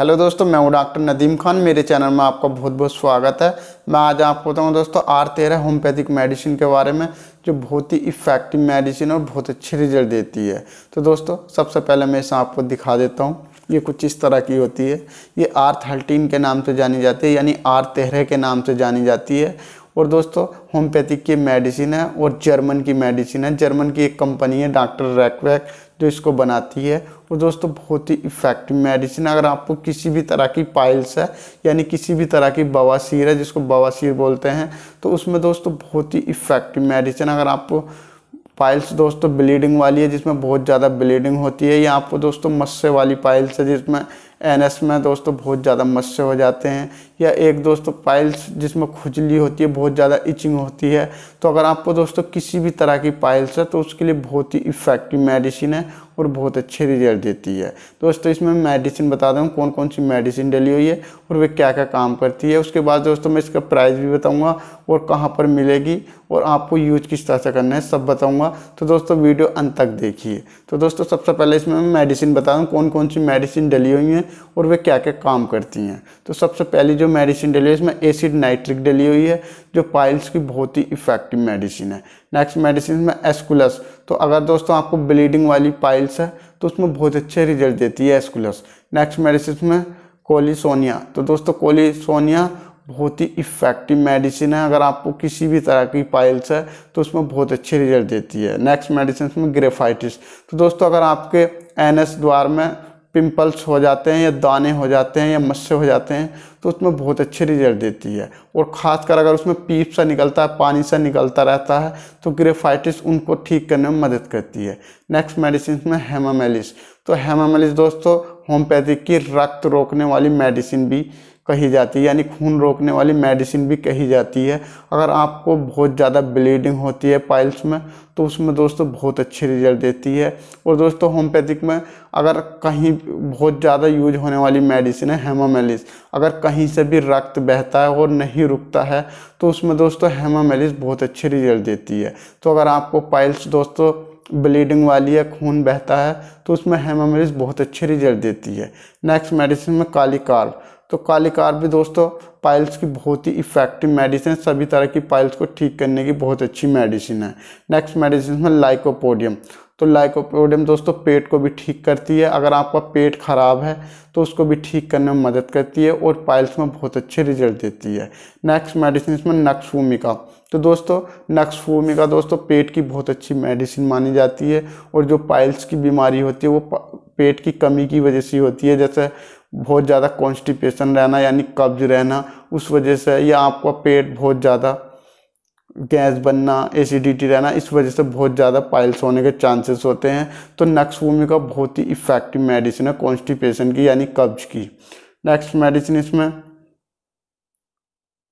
hello दोस्तों मैं हूँ डॉक्टर नदीम खान मेरे चैनल में आपका बहुत बहुत स्वागत है मैं आज आपको बताऊँ दोस्तों आर तेरह होम्योपैथिक मेडिसिन के बारे में जो बहुत ही इफ़ेक्टिव मेडिसिन और बहुत अच्छे रिजल्ट देती है तो दोस्तों सबसे पहले मैं इसे आपको दिखा देता हूँ ये कुछ इस तरह की होती है ये आर थर्टीन के नाम से जानी जाती है यानी आर तेरह के नाम से जानी जाती है और दोस्तों होम्योपैथिक की मेडिसिन है और जर्मन की मेडिसिन है जर्मन की एक कंपनी है डॉक्टर रैकवैक जो इसको बनाती है वो दोस्तों बहुत ही इफेक्टिव मेडिसिन अगर आपको किसी भी तरह की पाइल्स है यानी किसी भी तरह की बवासीर है जिसको बवासीर बोलते हैं तो उसमें दोस्तों बहुत ही इफेक्टिव मेडिसिन अगर आपको पाइल्स दोस्तों ब्लीडिंग वाली है जिसमें बहुत ज़्यादा ब्लीडिंग होती है या आपको दोस्तों मस्से वाली पाइल्स है जिसमें एन एस में दोस्तों बहुत ज़्यादा मस्से हो जाते हैं या एक दोस्तों पाइल्स जिसमें खुजली होती है बहुत ज़्यादा इचिंग होती है तो अगर आपको दोस्तों किसी भी तरह की पाइल्स है तो उसके लिए बहुत ही इफ़ेक्टिव मेडिसिन है और बहुत अच्छे रिजल्ट देती है दोस्तों इसमें मेडिसिन बता दूँ कौन कौन सी मेडिसिन डली हुई है और वे क्या क्या काम करती है उसके बाद दोस्तों मैं इसका प्राइस भी बताऊँगा और कहाँ पर मिलेगी और आपको यूज किस तरह से करना है सब बताऊँगा तो दोस्तों वीडियो अंत तक देखिए तो दोस्तों सबसे पहले इसमें मैं मेडिसिन बता दूँ कौन कौन सी मेडिसिन डली हुई हैं और वे क्या क्या काम करती हैं तो सबसे पहली जो मेडिसिन डली है इसमें एसिड नाइट्रिक डली हुई है जो पाइल्स की बहुत ही इफेक्टिव मेडिसिन है नेक्स्ट मेडिसिन में एस्कुलस तो अगर दोस्तों आपको ब्लीडिंग वाली पाइल्स है तो उसमें बहुत अच्छे रिजल्ट देती है एस्कुलस नेक्स्ट मेडिसिन में कोलिसोनिया तो दोस्तों कोलिसोनिया बहुत ही इफ़ेक्टिव मेडिसिन है अगर आपको किसी भी तरह की पाइल्स है तो उसमें बहुत अच्छे रिजल्ट देती है नेक्स्ट मेडिसिन में ग्रेफाइटिस तो दोस्तों अगर आपके एनएस द्वार में पिंपल्स हो जाते हैं या दाने हो जाते हैं या मस्से हो जाते हैं तो उसमें बहुत अच्छे रिजल्ट देती है और ख़ासकर अगर उसमें पीप सा निकलता है पानी सा निकलता रहता है तो ग्रेफाइटिस उनको ठीक करने में मदद करती है नेक्स्ट मेडिसिन में हेमामेलिस तो हेमामेलिस दोस्तों होम्योपैथिक की रक्त रोकने वाली मेडिसिन भी कही जाती है यानी खून रोकने वाली मेडिसिन भी कही जाती है अगर आपको बहुत ज़्यादा ब्लीडिंग होती है पाइल्स में तो उसमें दोस्तों बहुत अच्छे रिजल्ट देती है और दोस्तों होम्योपैथिक में अगर कहीं बहुत ज़्यादा यूज होने वाली मेडिसिन है हेमामेलिस अगर कहीं से भी रक्त बहता है और नहीं रुकता है तो उसमें दोस्तों हेमामेलिस बहुत अच्छे रिजल्ट देती है तो अगर आपको पाइल्स दोस्तों ब्लीडिंग वाली है खून बहता है तो उसमें हेमामेलिस बहुत अच्छे रिजल्ट देती है नेक्स्ट मेडिसिन में काली काल तो काली कार भी दोस्तों पाइल्स की बहुत ही इफेक्टिव मेडिसिन सभी तरह की पाइल्स को ठीक करने की बहुत अच्छी मेडिसिन है नेक्स्ट मेडिसिन में लाइकोपोडियम तो लाइकोपोडियम दोस्तों पेट को भी ठीक करती है अगर आपका पेट ख़राब है तो उसको भी ठीक करने में मदद करती है और पाइल्स में बहुत अच्छे रिजल्ट देती है नेक्स्ट मेडिसिन इसमें नक्सफूमिका तो दोस्तों नक्सफूमिका दोस्तों पेट की बहुत अच्छी मेडिसिन मानी जाती है और जो पाइल्स की बीमारी होती है वो पेट की कमी की वजह से होती है जैसे बहुत ज़्यादा कॉन्स्टिपेशन रहना यानी कब्ज रहना उस वजह से या आपका पेट बहुत ज़्यादा गैस बनना एसिडिटी रहना इस वजह से बहुत ज़्यादा पाइल्स होने के चांसेस होते हैं तो नेक्स्ट भूमिका बहुत ही इफ़ेक्टिव मेडिसिन है कॉन्स्टिपेशन की यानी कब्ज की नेक्स्ट मेडिसिन इसमें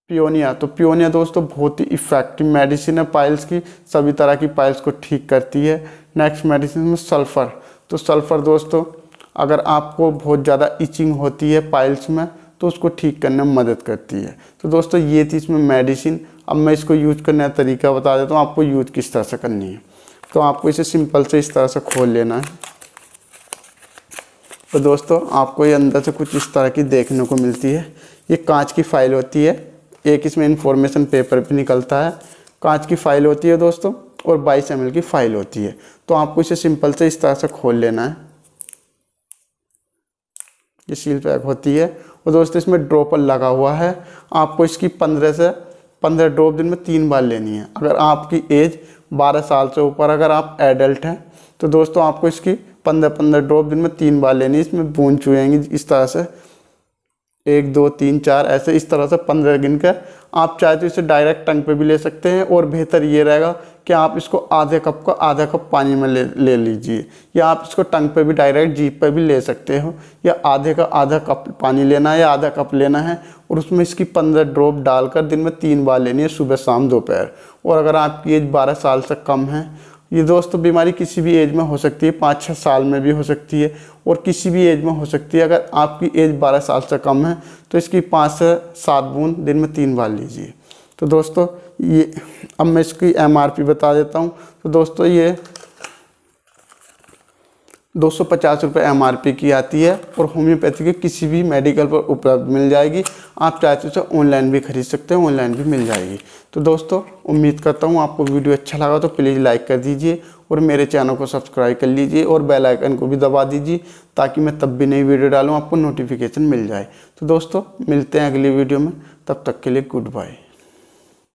पियोनिया तो पियोनिया दोस्तों बहुत ही इफ़ेक्टिव मेडिसिन है पाइल्स की सभी तरह की पाइल्स को ठीक करती है नेक्स्ट मेडिसिन में सल्फ़र तो सल्फ़र दोस्तों अगर आपको बहुत ज़्यादा इचिंग होती है पाइल्स में तो उसको ठीक करने में मदद करती है तो दोस्तों ये थी इसमें मेडिसिन अब मैं इसको यूज करने का तरीका बता देता हूँ आपको यूज किस तरह से करनी है तो आपको इसे सिंपल से इस तरह से खोल लेना है तो दोस्तों आपको ये अंदर से कुछ इस तरह की देखने को मिलती है ये कांच की फाइल होती है एक इसमें इंफॉर्मेशन पेपर भी निकलता है कांच की फाइल होती है दोस्तों और बाईस एम की फाइल होती है तो आपको इसे सिंपल से इस तरह से खोल लेना है ये सील पैक होती है और दोस्तों इसमें ड्रॉपर लगा हुआ है आपको इसकी पंद्रह से पंद्रह ड्रॉप दिन में तीन बार लेनी है अगर आपकी एज बारह साल से ऊपर अगर आप एडल्ट हैं तो दोस्तों आपको इसकी पंद्रह पंद्रह ड्रॉप दिन में तीन बार लेनी है इसमें बूंद चुएंगी इस तरह से एक दो तीन चार ऐसे इस तरह से पंद्रह गिन कर आप चाहे तो इसे डायरेक्ट टंग पे भी ले सकते हैं और बेहतर ये रहेगा कि आप इसको आधे कप का आधा कप पानी में ले ले लीजिए या आप इसको टंग पे भी डायरेक्ट जीप पे भी ले सकते हो या आधे का आधा कप पानी लेना है या आधा कप लेना है और उसमें इसकी पंद्रह ड्रॉप डालकर दिन में तीन बार लेनी है सुबह शाम दोपहर और अगर आपकी एज बारह साल से कम है ये दोस्तों तो बीमारी किसी भी एज में हो सकती है पाँच छः साल में भी हो सकती है और किसी भी एज में हो सकती है अगर आपकी एज बारह साल से कम है तो इसकी पाँच से सात बूंद दिन में तीन बार लीजिए तो दोस्तों ये अब मैं इसकी एम बता देता हूँ तो दोस्तों ये दो सौ पचास रुपये एम की आती है और होम्योपैथी के किसी भी मेडिकल पर उपलब्ध मिल जाएगी आप हो तो ऑनलाइन भी खरीद सकते हैं ऑनलाइन भी मिल जाएगी तो दोस्तों उम्मीद करता हूँ आपको वीडियो अच्छा लगा तो प्लीज़ लाइक कर दीजिए और मेरे चैनल को सब्सक्राइब कर लीजिए और बेल आइकन को भी दबा दीजिए ताकि मैं तब भी नई वीडियो डालूँ आपको नोटिफिकेशन मिल जाए तो दोस्तों मिलते हैं अगली वीडियो में तब तक के लिए गुड बाय